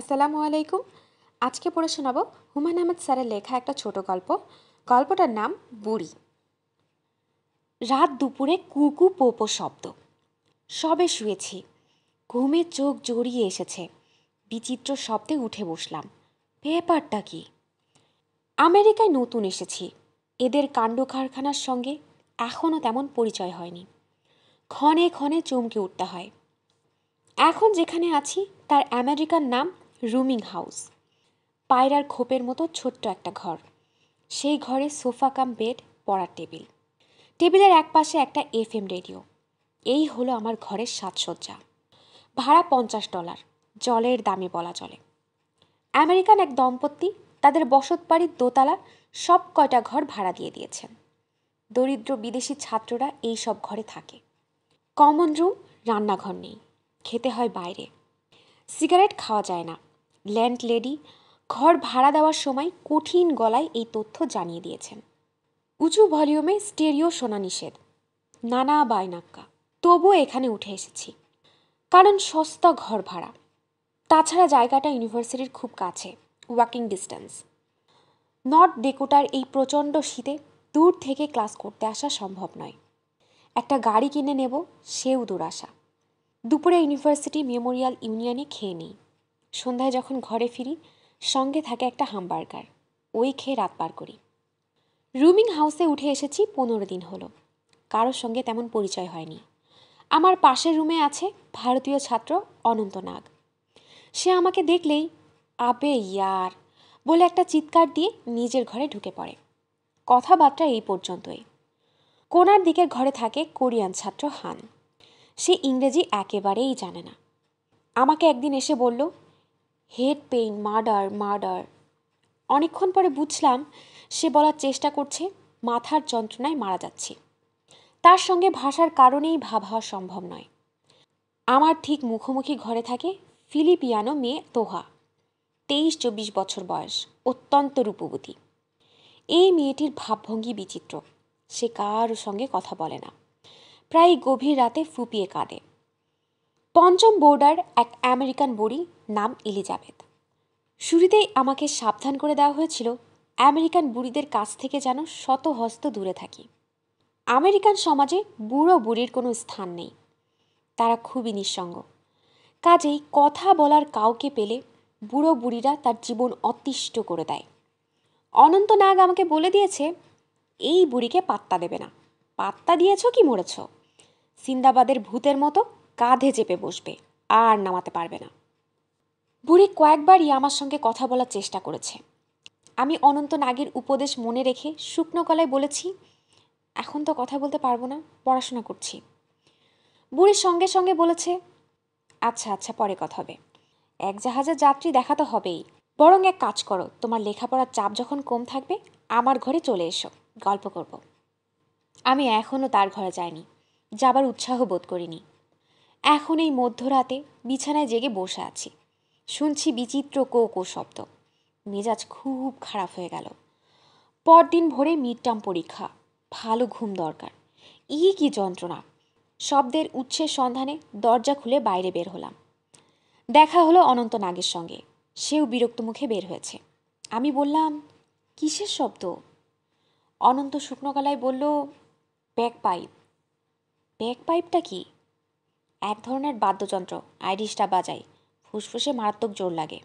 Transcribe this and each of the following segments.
আসসালামু আলাইকুম আজকে পড়ে শোনাব হুমায়ুন আহমেদ স্যারের লেখা একটা ছোট গল্প গল্পটার নাম বুড়ি রাত দুপুরে কুকু পোপো শব্দ সবে শুয়েছি ঘুমে চোখ জড়িয়ে এসেছে বিচিত্র শব্দে উঠে বসলাম ব্যাপারটা কি আমেরিকায় নতুন এসেছি এদের কাণ্ড কারখানার সঙ্গে এখনও তেমন পরিচয় হয়নি ক্ষণে ক্ষণে চমকে উঠতে হয় এখন যেখানে আছি তার আমেরিকার নাম রুমিং হাউস পায়রার খোপের মতো ছোট্ট একটা ঘর সেই ঘরে সোফা কাম বেড পড়ার টেবিল টেবিলের এক পাশে একটা এফ এম রেডিও এই হলো আমার ঘরের সাজসজ্জা ভাড়া পঞ্চাশ ডলার জলের দামে বলা চলে আমেরিকান এক দম্পতি তাদের বসত বাড়ির দোতলা সব কয়টা ঘর ভাড়া দিয়ে দিয়েছেন দরিদ্র বিদেশি ছাত্ররা এই সব ঘরে থাকে কমন রুম রান্নাঘর নেই খেতে হয় বাইরে সিগারেট খাওয়া যায় না ল্যান্ডলেডি ঘর ভাড়া দেওয়ার সময় কঠিন গলায় এই তথ্য জানিয়ে দিয়েছেন উঁচু ভলিউমে স্টেরিও শোনা নিষেধ নানা বায়নাক্কা তবুও এখানে উঠে এসেছি কারণ সস্তা ঘর ভাড়া তাছাড়া জায়গাটা ইউনিভার্সিটির খুব কাছে ওয়াকিং ডিস্টেন্স নর্থ ডেকোটার এই প্রচণ্ড শীতে দূর থেকে ক্লাস করতে আসা সম্ভব নয় একটা গাড়ি কিনে নেব সেও আসা দুপুরে ইউনিভার্সিটি মেমোরিয়াল ইউনিয়নে খেয়ে নিই সন্ধ্যায় যখন ঘরে ফিরি সঙ্গে থাকে একটা হামবার্গার ওই খেয়ে রাত পার করি রুমিং হাউসে উঠে এসেছি পনেরো দিন হলো কারোর সঙ্গে তেমন পরিচয় হয়নি আমার পাশের রুমে আছে ভারতীয় ছাত্র অনন্ত নাগ সে আমাকে দেখলেই আবে ইয়ার বলে একটা চিৎকার দিয়ে নিজের ঘরে ঢুকে পড়ে কথাবার্তা এই পর্যন্তই কোনার দিকের ঘরে থাকে কোরিয়ান ছাত্র হান সে ইংরেজি একেবারেই জানে না আমাকে একদিন এসে বলল হেড পেইন মার্ডার মার্ডার অনেকক্ষণ পরে বুঝলাম সে বলার চেষ্টা করছে মাথার যন্ত্রণায় মারা যাচ্ছে তার সঙ্গে ভাষার কারণেই ভাব হওয়া সম্ভব নয় আমার ঠিক মুখোমুখি ঘরে থাকে ফিলিপিয়ানো মেয়ে তোহা তেইশ চব্বিশ বছর বয়স অত্যন্ত রূপবতী এই মেয়েটির ভাবভঙ্গি বিচিত্র সে কারোর সঙ্গে কথা বলে না প্রায় গভীর রাতে ফুপিয়ে কাঁদে পঞ্চম বোর্ডার এক আমেরিকান বড়ি নাম এলিজাবেথ শুরুতেই আমাকে সাবধান করে দেওয়া হয়েছিল আমেরিকান বুড়িদের কাছ থেকে যেন শতহস্ত দূরে থাকি আমেরিকান সমাজে বুড়ো বুড়ির কোনো স্থান নেই তারা খুবই নিঃসঙ্গ কাজেই কথা বলার কাউকে পেলে বুড়ো বুড়িরা তার জীবন অতিষ্ঠ করে দেয় অনন্ত নাগ আমাকে বলে দিয়েছে এই বুড়িকে পাত্তা দেবে না পাত্তা দিয়েছ কি মরেছ সিন্দাবাদের ভূতের মতো কাঁধে চেপে বসবে আর নামাতে পারবে না বুড়ি কয়েকবারই আমার সঙ্গে কথা বলার চেষ্টা করেছে আমি অনন্ত নাগের উপদেশ মনে রেখে শুকনো গলায় বলেছি এখন তো কথা বলতে পারবো না পড়াশোনা করছি বুড়ির সঙ্গে সঙ্গে বলেছে আচ্ছা আচ্ছা পরে কথা হবে এক জাহাজের যাত্রী দেখা তো হবেই বরং এক কাজ করো তোমার লেখাপড়ার চাপ যখন কম থাকবে আমার ঘরে চলে এসো গল্প করব আমি এখনও তার ঘরে যাইনি যাবার উৎসাহ বোধ করিনি এখন এই মধ্যরাতে বিছানায় জেগে বসে আছি শুনছি বিচিত্র কো কো শব্দ মেজাজ খুব খারাপ হয়ে গেল পরদিন ভোরে মিড টার্ম পরীক্ষা ভালো ঘুম দরকার ই কি যন্ত্রণা শব্দের উচ্ছের সন্ধানে দরজা খুলে বাইরে বের হলাম দেখা হলো অনন্ত নাগের সঙ্গে সেও বিরক্ত মুখে বের হয়েছে আমি বললাম কিসের শব্দ অনন্ত শুকনো গলায় বলল ব্যাক পাইপ ব্যাক পাইপটা কি এক ধরনের বাদ্যযন্ত্র আইরিশটা বাজাই ফুসফুসে মারাত্মক জোর লাগে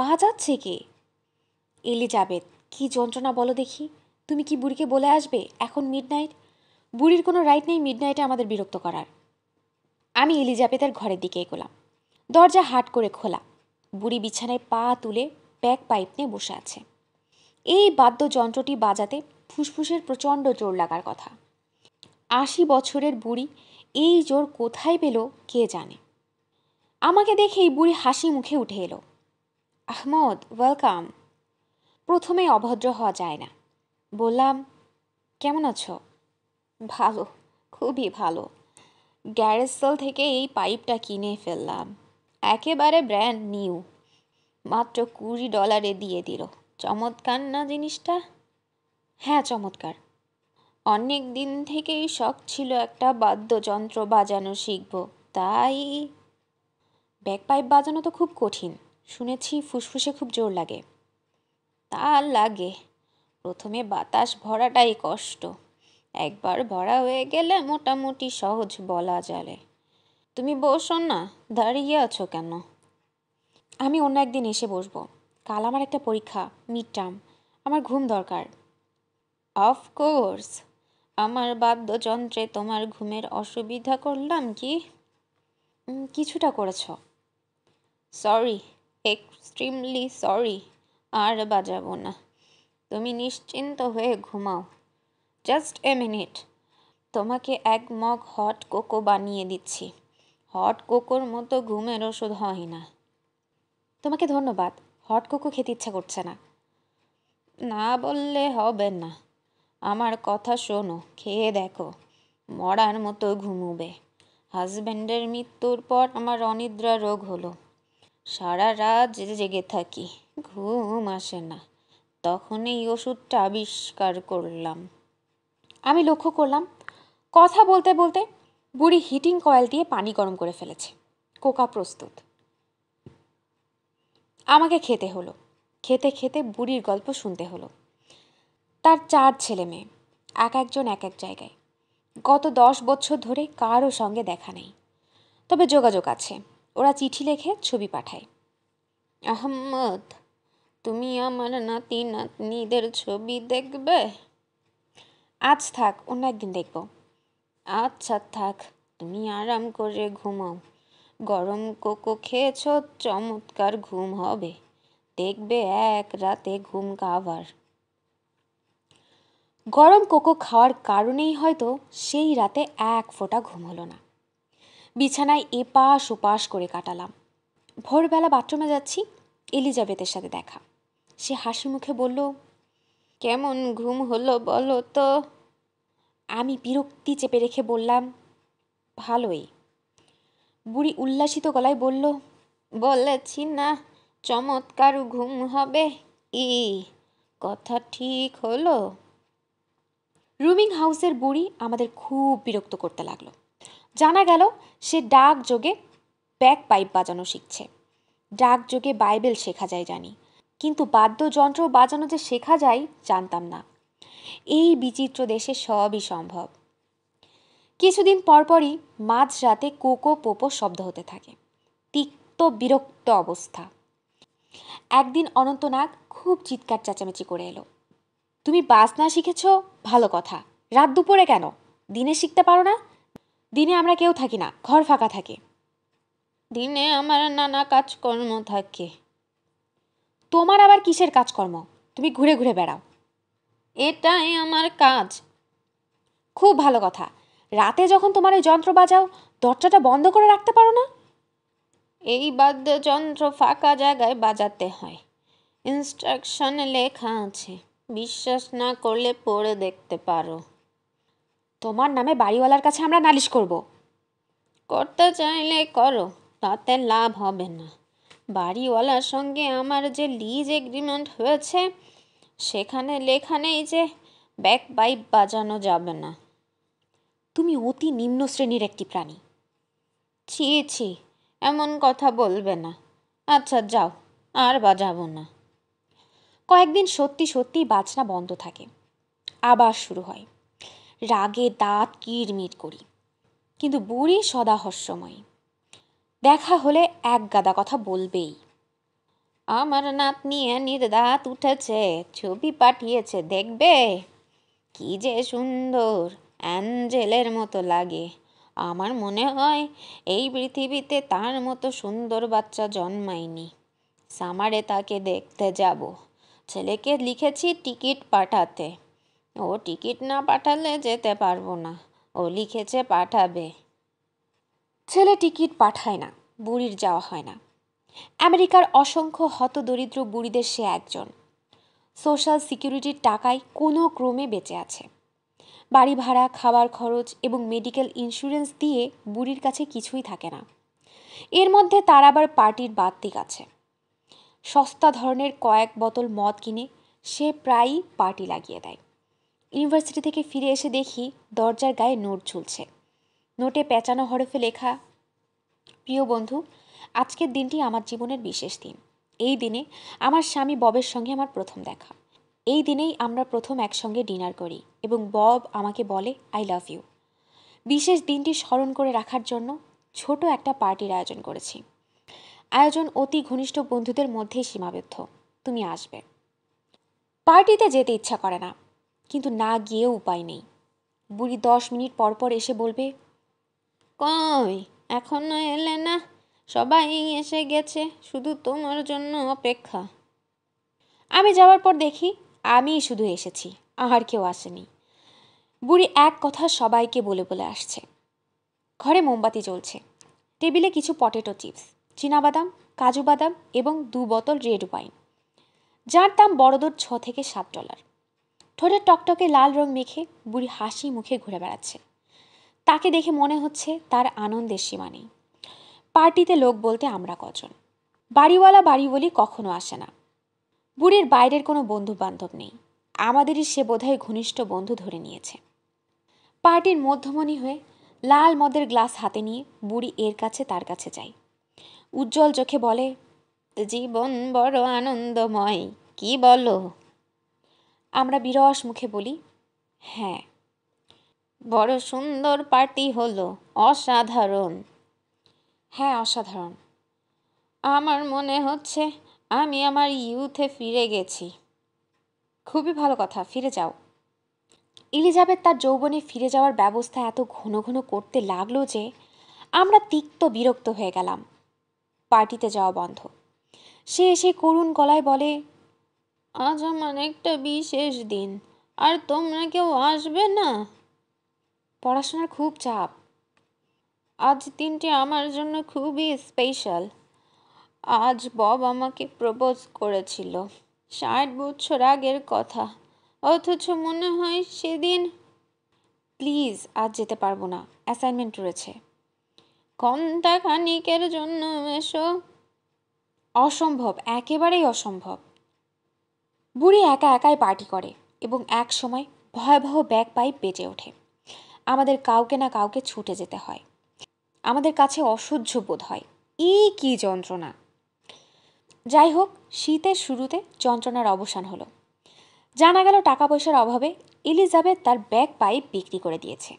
বাজাচ্ছে কে এলিজাবেথ কি যন্ত্রণা বলো দেখি তুমি কি বুড়িকে বলে আসবে এখন মিডনাইট বুড়ির কোনো রাইট নেই মিডনাইটে আমাদের বিরক্ত করার আমি এলিজাবেথের ঘরের দিকে এগোলাম দরজা হাট করে খোলা বুড়ি বিছানায় পা তুলে ব্যাগ পাইপ নিয়ে বসে আছে এই বাদ্যযন্ত্রটি বাজাতে ফুসফুসের প্রচণ্ড জোর লাগার কথা আশি বছরের বুড়ি এই জোর কোথায় পেল কে জানে আমাকে দেখে এই বুড়ি হাসি মুখে উঠে এলো আহমদ ওয়েলকাম প্রথমে অভদ্র হওয়া যায় না বললাম কেমন আছো ভালো খুবই ভালো গ্যারেজল থেকে এই পাইপটা কিনে ফেললাম একেবারে ব্র্যান্ড নিউ মাত্র কুড়ি ডলারে দিয়ে দিল চমৎকার না জিনিসটা হ্যাঁ চমৎকার অনেক দিন থেকেই শখ ছিল একটা বাদ্যযন্ত্র বাজানো শিখব তাই ব্যাকপাইপ বাজানো তো খুব কঠিন শুনেছি ফুসফুসে খুব জোর লাগে তা লাগে প্রথমে বাতাস ভরাটাই কষ্ট একবার ভরা হয়ে গেলে মোটামুটি সহজ বলা চলে তুমি বসো না দাঁড়িয়ে আছো কেন আমি অন্য একদিন এসে বসবো কাল আমার একটা পরীক্ষা মিড টার্ম আমার ঘুম দরকার অফকোর্স আমার বাদ্যযন্ত্রে তোমার ঘুমের অসুবিধা করলাম কি কিছুটা করেছ সরি এক্সট্রিমলি সরি আর বাজাবো না তুমি নিশ্চিন্ত হয়ে ঘুমাও জাস্ট এ মিনিট তোমাকে এক মগ হট কোকো বানিয়ে দিচ্ছি হট কোকোর মতো ঘুমের ওষুধ হয় না তোমাকে ধন্যবাদ হট কোকো খেতে ইচ্ছা করছে না না বললে হবে না আমার কথা শোনো খেয়ে দেখো মরার মতো ঘুমুবে হাজব্যান্ডের মৃত্যুর পর আমার অনিদ্রা রোগ হলো সারা রাত জেগে থাকি ঘুম আসে না তখন এই ওষুধটা আবিষ্কার করলাম আমি লক্ষ্য করলাম কথা বলতে বলতে বুড়ি হিটিং কয়েল দিয়ে পানি গরম করে ফেলেছে কোকা প্রস্তুত আমাকে খেতে হলো খেতে খেতে বুড়ির গল্প শুনতে হলো তার চার ছেলে মেয়ে এক একজন এক এক জায়গায় গত দশ বছর ধরে কারও সঙ্গে দেখা নেই তবে যোগাযোগ আছে ওরা চিঠি লেখে ছবি পাঠায় আহম্মদ তুমি আমার নাতি নাতনিদের ছবি দেখবে আজ থাক অন্য একদিন দেখব আচ্ছা থাক তুমি আরাম করে ঘুমাও গরম কোকো খেয়েছ চমৎকার ঘুম হবে দেখবে এক রাতে ঘুম কাভার গরম কোকো খাওয়ার কারণেই হয়তো সেই রাতে এক ফোঁটা ঘুম হলো না বিছানায় এপাশ ওপাশ করে কাটালাম ভোরবেলা বাথরুমে যাচ্ছি এলিজাবেথের সাথে দেখা সে হাসি মুখে বলল কেমন ঘুম হলো বলো তো আমি বিরক্তি চেপে রেখে বললাম ভালোই বুড়ি উল্লাসিত গলায় বলল বলেছি না চমৎকার ঘুম হবে ই কথা ঠিক হলো রুমিং হাউসের বুড়ি আমাদের খুব বিরক্ত করতে লাগলো জানা গেল সে ডাক যোগে ব্যাক পাইপ বাজানো শিখছে ডাক যোগে বাইবেল শেখা যায় জানি কিন্তু বাদ্যযন্ত্র বাজানো যে শেখা যায় জানতাম না এই বিচিত্র দেশে সবই সম্ভব কিছুদিন পরপরই মাঝ রাতে কোকো পোপো শব্দ হতে থাকে তিক্ত বিরক্ত অবস্থা একদিন অনন্তনাগ খুব চিৎকার চেঁচামেচি করে এলো তুমি বাজনা শিখেছ ভালো কথা রাত দুপুরে কেন দিনে শিখতে পারো না দিনে আমরা কেউ থাকি না ঘর ফাঁকা থাকে দিনে আমার নানা কাজকর্ম থাকে তোমার আবার কিসের কাজকর্ম তুমি ঘুরে ঘুরে বেড়াও এটাই আমার কাজ খুব ভালো কথা রাতে যখন তোমার এই যন্ত্র বাজাও দরজাটা বন্ধ করে রাখতে পারো না এই বাদ্যযন্ত্র ফাঁকা জায়গায় বাজাতে হয় ইনস্ট্রাকশন লেখা আছে বিশ্বাস না করলে পড়ে দেখতে পারো তোমার নামে বাড়িওয়ালার কাছে আমরা নালিশ করব করতে চাইলে করো তাতে লাভ হবে না বাড়িওয়ালার সঙ্গে আমার যে লিজ এগ্রিমেন্ট হয়েছে সেখানে লেখা নেই যে ব্যাক বাইপ বাজানো যাবে না তুমি অতি নিম্ন শ্রেণীর একটি প্রাণী ছি ছি এমন কথা বলবে না আচ্ছা যাও আর বাজাবো না কয়েকদিন সত্যি সত্যি বাজনা বন্ধ থাকে আবার শুরু হয় রাগে দাঁত কিরমির করি কিন্তু বুড়ি সদা দেখা হলে এক গাদা কথা বলবেই আমার নাতনি নির দাঁত উঠেছে ছবি পাঠিয়েছে দেখবে কি যে সুন্দর অ্যাঞ্জেলের মতো লাগে আমার মনে হয় এই পৃথিবীতে তার মতো সুন্দর বাচ্চা জন্মায়নি সামারে তাকে দেখতে যাবো ছেলেকে লিখেছি টিকিট পাঠাতে ও টিকিট না পাঠালে যেতে পারবো না ও লিখেছে পাঠাবে ছেলে টিকিট পাঠায় না বুড়ির যাওয়া হয় না আমেরিকার অসংখ্য হতদরিদ্র বুড়িদের সে একজন সোশ্যাল সিকিউরিটির টাকায় কোনো ক্রমে বেঁচে আছে বাড়ি ভাড়া খাবার খরচ এবং মেডিকেল ইন্স্যুরেন্স দিয়ে বুড়ির কাছে কিছুই থাকে না এর মধ্যে তার আবার পার্টির বাত্তিক আছে সস্তা ধরনের কয়েক বোতল মদ কিনে সে প্রায়ই পার্টি লাগিয়ে দেয় ইউনিভার্সিটি থেকে ফিরে এসে দেখি দরজার গায়ে নোট ঝুলছে নোটে পেঁচানো হরফে লেখা প্রিয় বন্ধু আজকের দিনটি আমার জীবনের বিশেষ দিন এই দিনে আমার স্বামী ববের সঙ্গে আমার প্রথম দেখা এই দিনেই আমরা প্রথম একসঙ্গে ডিনার করি এবং বব আমাকে বলে আই লাভ ইউ বিশেষ দিনটি স্মরণ করে রাখার জন্য ছোট একটা পার্টির আয়োজন করেছি আয়োজন অতি ঘনিষ্ঠ বন্ধুদের মধ্যেই সীমাবদ্ধ তুমি আসবে পার্টিতে যেতে ইচ্ছা করে না কিন্তু না গিয়েও উপায় নেই বুড়ি দশ মিনিট পর পর এসে বলবে কই এখন এলে না সবাই এসে গেছে শুধু তোমার জন্য অপেক্ষা আমি যাওয়ার পর দেখি আমি শুধু এসেছি আর কেউ আসেনি বুড়ি এক কথা সবাইকে বলে বলে আসছে ঘরে মোমবাতি জ্বলছে টেবিলে কিছু পটেটো চিপস বাদাম কাজু বাদাম এবং দু বোতল রেড ওয়াইন যার দাম বড়দোর ছ থেকে সাত ডলার ঠোঁটের টকটকে লাল রং মেখে বুড়ি হাসি মুখে ঘুরে বেড়াচ্ছে তাকে দেখে মনে হচ্ছে তার আনন্দের সীমা নেই পার্টিতে লোক বলতে আমরা কজন বাড়িওয়ালা বাড়ি বলি কখনো আসে না বুড়ির বাইরের কোনো বন্ধু বান্ধব নেই আমাদেরই সে বোধহয় ঘনিষ্ঠ বন্ধু ধরে নিয়েছে পার্টির মধ্যমণি হয়ে লাল মদের গ্লাস হাতে নিয়ে বুড়ি এর কাছে তার কাছে যায় উজ্জ্বল চোখে বলে জীবন বড় আনন্দময় কি বলো আমরা বিরস মুখে বলি হ্যাঁ বড় সুন্দর পার্টি হলো অসাধারণ হ্যাঁ অসাধারণ আমার মনে হচ্ছে আমি আমার ইউথে ফিরে গেছি খুবই ভালো কথা ফিরে যাও ইলিজাবেথ তার যৌবনে ফিরে যাওয়ার ব্যবস্থা এত ঘন ঘন করতে লাগলো যে আমরা তিক্ত বিরক্ত হয়ে গেলাম পার্টিতে যাওয়া বন্ধ সে এসে করুণ গলায় বলে আজ আমার একটা বিশেষ দিন আর তোমরা কেউ আসবে না পড়াশোনার খুব চাপ আজ দিনটি আমার জন্য খুবই স্পেশাল আজ বব আমাকে প্রপোজ করেছিল ষাট বছর আগের কথা অথচ মনে হয় সেদিন প্লিজ আজ যেতে পারবো না অ্যাসাইনমেন্ট রয়েছে ঘন্টা খানিকের জন্য এসো অসম্ভব একেবারেই অসম্ভব বুড়ি একা একাই পার্টি করে এবং এক সময় ভয়াবহ ব্যাগ পাইপ বেজে ওঠে আমাদের কাউকে না কাউকে ছুটে যেতে হয় আমাদের কাছে অসহ্য বোধ হয় ই কি যন্ত্রণা যাই হোক শীতের শুরুতে যন্ত্রণার অবসান হলো জানা গেল টাকা পয়সার অভাবে এলিজাবেথ তার ব্যাগ পাইপ বিক্রি করে দিয়েছে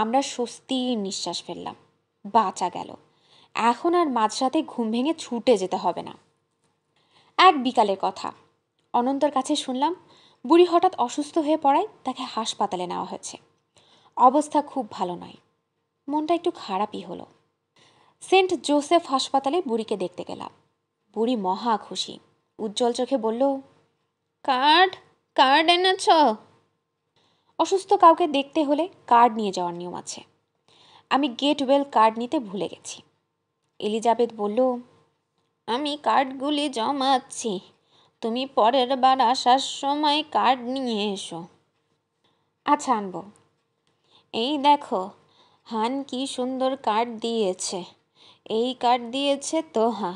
আমরা স্বস্তির নিঃশ্বাস ফেললাম বাঁচা গেল এখন আর মাঝরাতে ঘুম ভেঙে ছুটে যেতে হবে না এক বিকালের কথা অনন্তর কাছে শুনলাম বুড়ি হঠাৎ অসুস্থ হয়ে পড়ায় তাকে হাসপাতালে নেওয়া হয়েছে অবস্থা খুব ভালো নয় মনটা একটু খারাপই হলো সেন্ট জোসেফ হাসপাতালে বুড়িকে দেখতে গেলাম বুড়ি মহা খুশি উজ্জ্বল চোখে বলল কার্ড কার্ড এনেছ অসুস্থ কাউকে দেখতে হলে কার্ড নিয়ে যাওয়ার নিয়ম আছে আমি গেটওয়েল কার্ড নিতে ভুলে গেছি এলিজাবেথ বলল আমি কার্ডগুলি জমাচ্ছি তুমি পরের বার আসার সময় কার্ড নিয়ে এসো আচ্ছা আনব এই দেখো হান কি সুন্দর কার্ড দিয়েছে এই কার্ড দিয়েছে তো হা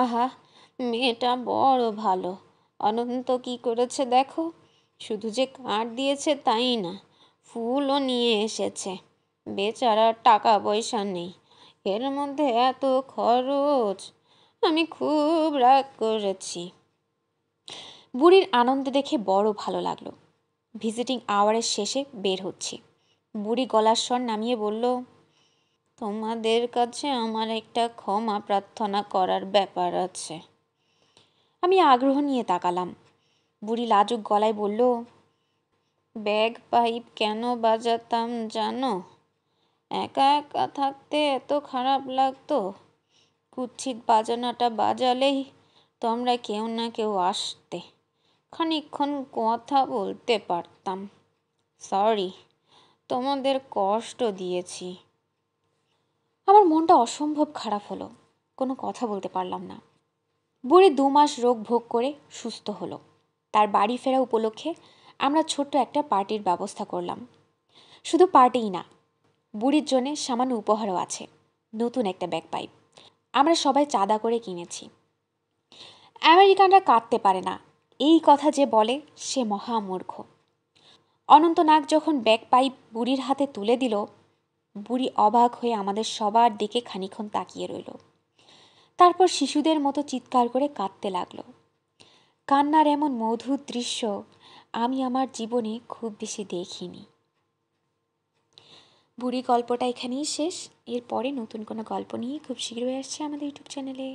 আহা মেয়েটা বড় ভালো অনন্ত কি করেছে দেখো শুধু যে কার্ড দিয়েছে তাই না ফুলও নিয়ে এসেছে বেচারা টাকা পয়সা নেই এর মধ্যে এত খরচ আমি খুব রাগ করেছি বুড়ির আনন্দ দেখে বড় ভালো লাগলো ভিজিটিং আওয়ারের শেষে বের হচ্ছি বুড়ি গলার স্বর নামিয়ে বলল তোমাদের কাছে আমার একটা ক্ষমা প্রার্থনা করার ব্যাপার আছে আমি আগ্রহ নিয়ে তাকালাম বুড়ি লাজুক গলায় বলল ব্যাগ পাইপ কেন বাজাতাম জানো একা একা থাকতে এত খারাপ লাগতো কুচ্ছিত বাজনাটা বাজালেই তোমরা কেউ না কেউ আসতে খানিক্ষণ কথা বলতে পারতাম সরি তোমাদের কষ্ট দিয়েছি আমার মনটা অসম্ভব খারাপ হলো কোনো কথা বলতে পারলাম না বুড়ি দু মাস রোগ ভোগ করে সুস্থ হলো তার বাড়ি ফেরা উপলক্ষে আমরা ছোট্ট একটা পার্টির ব্যবস্থা করলাম শুধু পার্টিই না বুড়ির জন্যে সামান্য উপহারও আছে নতুন একটা ব্যাগ পাইপ আমরা সবাই চাঁদা করে কিনেছি আমেরিকানরা কাঁদতে পারে না এই কথা যে বলে সে মহামূর্খ অনন্তনাগ যখন ব্যাগ পাইপ বুড়ির হাতে তুলে দিল বুড়ি অবাক হয়ে আমাদের সবার দিকে খানিক্ষণ তাকিয়ে রইল তারপর শিশুদের মতো চিৎকার করে কাঁদতে লাগলো কান্নার এমন মধুর দৃশ্য আমি আমার জীবনে খুব বেশি দেখিনি বুড়ি গল্পটা এখানেই শেষ এরপরে নতুন কোনো গল্প নিয়ে খুব শীঘ্রই আসছে আমাদের ইউটিউব চ্যানেলে